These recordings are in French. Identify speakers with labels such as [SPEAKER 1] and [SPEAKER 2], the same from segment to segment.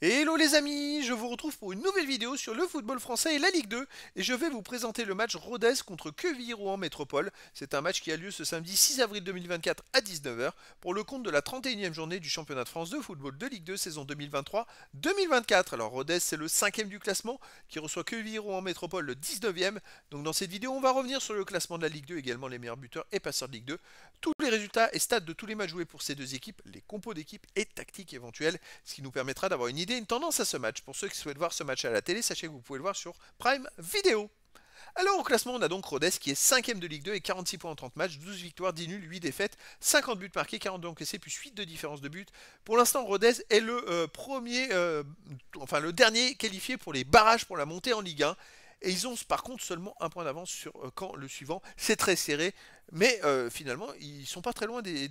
[SPEAKER 1] Hello les amis, je vous retrouve pour une nouvelle vidéo sur le football français et la Ligue 2 et je vais vous présenter le match Rodez contre Quevillero en métropole. C'est un match qui a lieu ce samedi 6 avril 2024 à 19h pour le compte de la 31e journée du championnat de France de football de Ligue 2 saison 2023-2024. Alors Rodez c'est le 5e du classement qui reçoit Quevillero en métropole le 19e. Donc dans cette vidéo on va revenir sur le classement de la Ligue 2, également les meilleurs buteurs et passeurs de Ligue 2, tous les résultats et stats de tous les matchs joués pour ces deux équipes, les compos d'équipes et tactiques éventuelles, ce qui nous permettra d'avoir une idée une tendance à ce match. Pour ceux qui souhaitent voir ce match à la télé, sachez que vous pouvez le voir sur Prime Video. Alors au classement, on a donc Rodez qui est 5ème de Ligue 2 et 46 points en 30 matchs, 12 victoires, 10 nuls, 8 défaites, 50 buts marqués, 42 encaissés, plus 8 de différence de buts. Pour l'instant, Rodez est le euh, premier, euh, enfin le dernier qualifié pour les barrages pour la montée en Ligue 1. Et ils ont par contre seulement un point d'avance sur euh, quand le suivant. C'est très serré, mais euh, finalement, ils sont pas très loin des,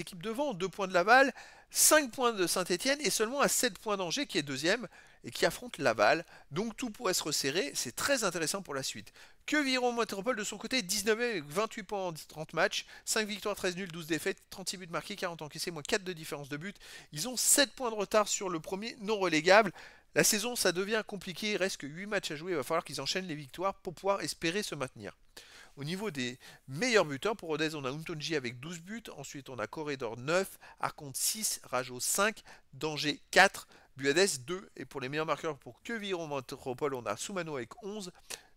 [SPEAKER 1] équipes devant. Deux points de Laval, 5 points de Saint-Etienne et seulement à 7 points d'Angers qui est deuxième et qui affronte Laval. Donc tout pourrait se resserrer. C'est très intéressant pour la suite. Que Viron Métropole de son côté 19 avec 28 points en 30 matchs, 5 victoires, 13 nuls, 12 défaites, 36 buts marqués, 40 encaissés, moins 4 de différence de but. Ils ont 7 points de retard sur le premier non relégable. La saison, ça devient compliqué, il reste que 8 matchs à jouer, il va falloir qu'ils enchaînent les victoires pour pouvoir espérer se maintenir. Au niveau des meilleurs buteurs, pour Rodez, on a Untonji avec 12 buts, ensuite on a Corridor 9, Arconte 6, Rajo 5, Danger 4, Buades 2, et pour les meilleurs marqueurs pour Queviron Métropole, on a Soumano avec 11,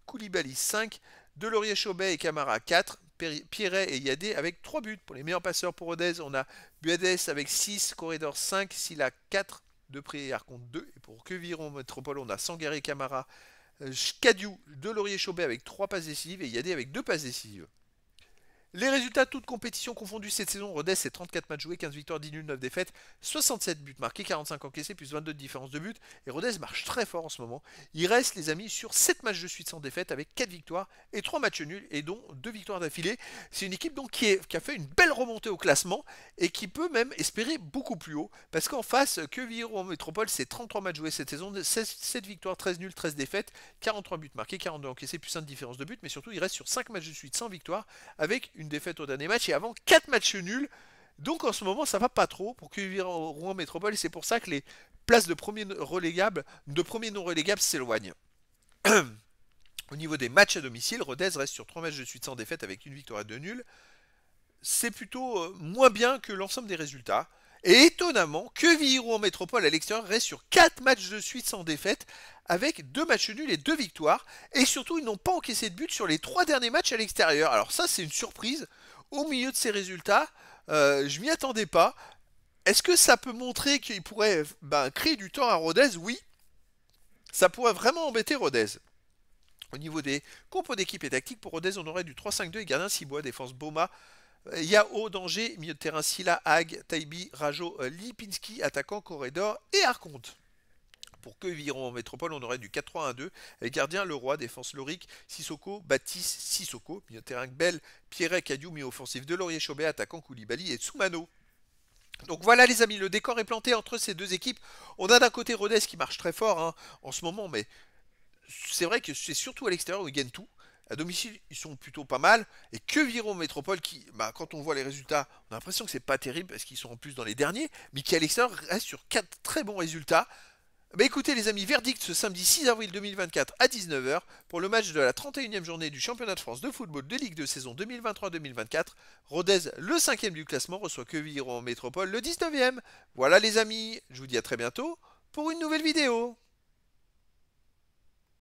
[SPEAKER 1] Koulibaly 5, Delorier Chaubet et Camara 4, Pierret et Yadé avec 3 buts. Pour les meilleurs passeurs pour Odez, on a Buades avec 6, Corridor 5, Silla 4, de prière contre 2. Et pour Queviron Métropole, on a Sangaré Camara, euh, de Laurier Chaubet avec 3 passes décisives et Yadé avec 2 passes décisives. Les résultats, toutes compétitions confondues cette saison, Rodez, c'est 34 matchs joués, 15 victoires, 10 nuls, 9 défaites, 67 buts marqués, 45 encaissés, plus 22 de différence de buts, Et Rodez marche très fort en ce moment. Il reste, les amis, sur 7 matchs de suite sans défaite, avec 4 victoires et 3 matchs nuls, et dont 2 victoires d'affilée. C'est une équipe donc qui, est, a fait une belle remontée au classement, et qui peut même espérer beaucoup plus haut, parce qu'en face, Quevillon en métropole, c'est 33 matchs joués cette saison, 7 victoires, 13 nuls, 13 défaites, 43 buts marqués, 42 encaissés, plus 1 de différence de buts, mais surtout, il reste sur 5 matchs de suite sans victoire, avec une défaite au dernier match et avant 4 matchs nuls. Donc en ce moment, ça va pas trop pour en Rouen Métropole c'est pour ça que les places de premier relégable, de premier non relégable s'éloignent. Au niveau des matchs à domicile, Rodez reste sur 3 matchs de suite sans défaite avec une victoire à 2 nuls. C'est plutôt euh, moins bien que l'ensemble des résultats. Et étonnamment, que roux en métropole à l'extérieur reste sur 4 matchs de suite sans défaite, avec 2 matchs nuls et 2 victoires. Et surtout, ils n'ont pas encaissé de but sur les 3 derniers matchs à l'extérieur. Alors ça, c'est une surprise. Au milieu de ces résultats, euh, je m'y attendais pas. Est-ce que ça peut montrer qu'ils pourraient créer du temps à Rodez Oui. Ça pourrait vraiment embêter Rodez. Au niveau des compos d'équipe et tactique, pour Rodez, on aurait du 3-5-2 et gardien Cibois, défense Boma, euh, Yao, Danger, milieu de terrain Silla, Hag, Taibi, Rajo, euh, Lipinski, attaquant, Corridor et Arconte. Pour que Viron en métropole, on aurait du 4-3-1-2 gardien Leroy, défense Loric, Sissoko, Baptiste, Sissoko, milieu de terrain Bell, Pierret, Cadiou, milieu offensif de Laurier, Chobet, attaquant Koulibaly et Tsumano. Donc voilà les amis, le décor est planté entre ces deux équipes. On a d'un côté Rodez qui marche très fort hein, en ce moment, mais c'est vrai que c'est surtout à l'extérieur où ils gagnent tout. À domicile, ils sont plutôt pas mal. Et que Métropole, qui, bah, quand on voit les résultats, on a l'impression que c'est pas terrible parce qu'ils sont en plus dans les derniers, mais qui à l'extérieur reste sur 4 très bons résultats. mais bah, écoutez les amis, verdict ce samedi 6 avril 2024 à 19h pour le match de la 31e journée du championnat de France de football de Ligue de saison 2023-2024. Rodez, le 5e du classement, reçoit Queviron métropole, le 19e. Voilà les amis, je vous dis à très bientôt pour une nouvelle vidéo.